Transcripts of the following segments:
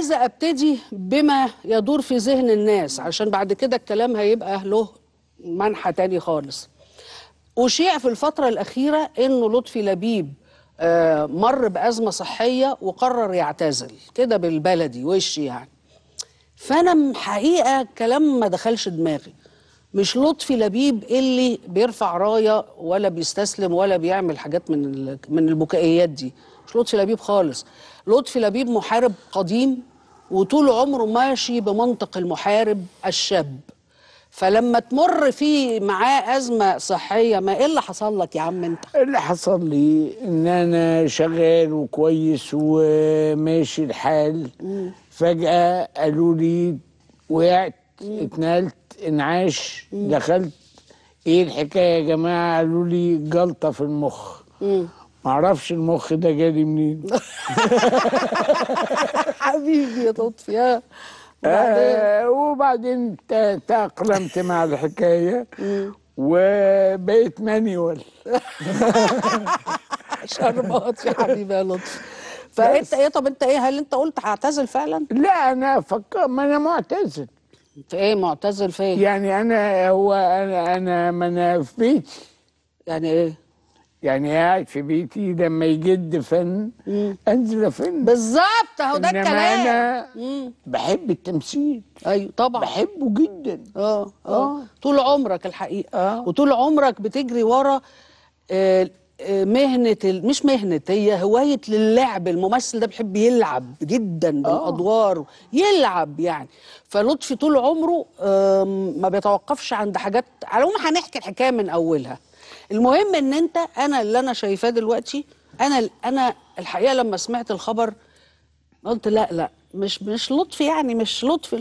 عايزه ابتدي بما يدور في ذهن الناس عشان بعد كده الكلام هيبقى له منحى تاني خالص أشيع في الفترة الأخيرة إنه لطفي لبيب آه، مر بأزمة صحية وقرر يعتزل كده بالبلدي وش يعني فأنا حقيقة كلام ما دخلش دماغي مش لطفي لبيب اللي بيرفع راية ولا بيستسلم ولا بيعمل حاجات من من البكائيات دي مش لطفي لبيب خالص لطفي لبيب محارب قديم وطول عمره ماشي بمنطق المحارب الشاب فلما تمر فيه معاه ازمه صحيه ما ايه اللي حصل لك يا عم انت؟ اللي حصل لي ان انا شغال وكويس وماشي الحال فجاه قالوا لي وقعت اتنقلت انعاش دخلت ايه الحكايه يا جماعه قالوا لي جلطه في المخ معرفش المخ ده جالي منين حبيبي يا لطفي ها وبعدين آه، تأقلمت مع الحكاية وبقيت مانيوال شرباط يا حبيبي يا لطفي فانت ايه طب انت ايه هل انت قلت هعتزل فعلا؟ لا انا فكر ما انا معتزل في ايه معتزل في ايه؟ يعني انا هو انا انا ما انا في بيتي يعني ايه؟ يعني قاعد في بيتي لما يجد فن مم. انزل افن بالظبط اهو ده الكلام انا بحب التمثيل ايوه طبعا بحبه جدا آه،, اه اه طول عمرك الحقيقه آه. وطول عمرك بتجري ورا آه،, آه مهنه ال... مش مهنه هي هوايه للعب الممثل ده بيحب يلعب جدا آه. بالادوار آه. يلعب يعني فلطفي طول عمره ما بيتوقفش عند حاجات على العموم هنحكي الحكايه من اولها المهم ان انت انا اللي انا شايفاه دلوقتي انا انا الحقيقه لما سمعت الخبر قلت لا لا مش مش لطف يعني مش لطف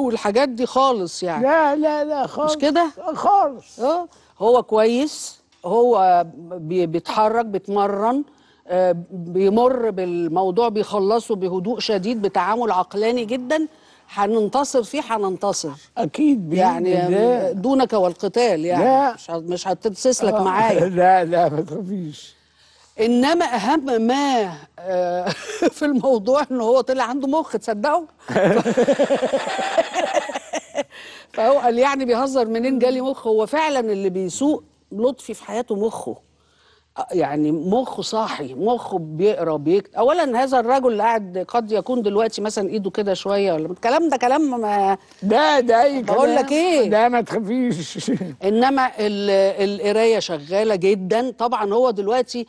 والحاجات دي خالص يعني لا لا لا خالص مش كده خالص اه هو كويس هو بيتحرك بيتمرن آه، بيمر بالموضوع بيخلصه بهدوء شديد بتعامل عقلاني جدا هننتصر فيه هننتصر اكيد يعني دونك والقتال يعني لا. مش مش هتتسس لك آه. معايا لا لا ما تخافيش انما اهم ما آه، في الموضوع ان هو طلع عنده مخ تصدقوا فهو قال يعني بيهزر منين جالي مخ هو فعلا اللي بيسوق لطفي في حياته مخه يعني مخه صاحي مخه بيقرا بيك اولا هذا الرجل اللي قاعد قد يكون دلوقتي مثلا ايده كده شويه ولا الكلام ده كلام ما ده ده اي كلام بقول لك ايه ده ما تخافيش انما القرايه شغاله جدا طبعا هو دلوقتي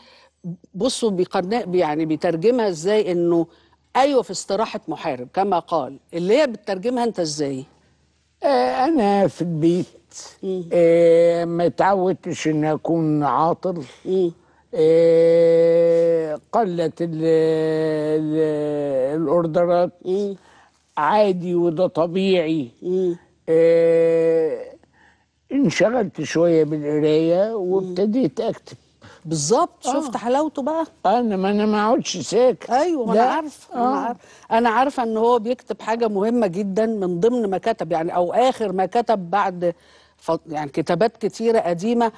بصوا بيقرن يعني بيترجمها ازاي انه ايوه في استراحه محارب كما قال اللي هي بتترجمها انت ازاي آه، أنا في البيت آه ما تعودتش إن أكون عاطل آه قلت الأوردرات عادي وده طبيعي آه انشغلت شوية بالقراية وابتديت أكتب بالظبط آه. شفت حلاوته بقى آه، انا ما انا ما اقعدش ساكت ايوه ما انا عارفه آه. انا عارفه انا عارفه ان هو بيكتب حاجه مهمه جدا من ضمن ما كتب يعني او اخر ما كتب بعد ف... يعني كتابات كتيره قديمه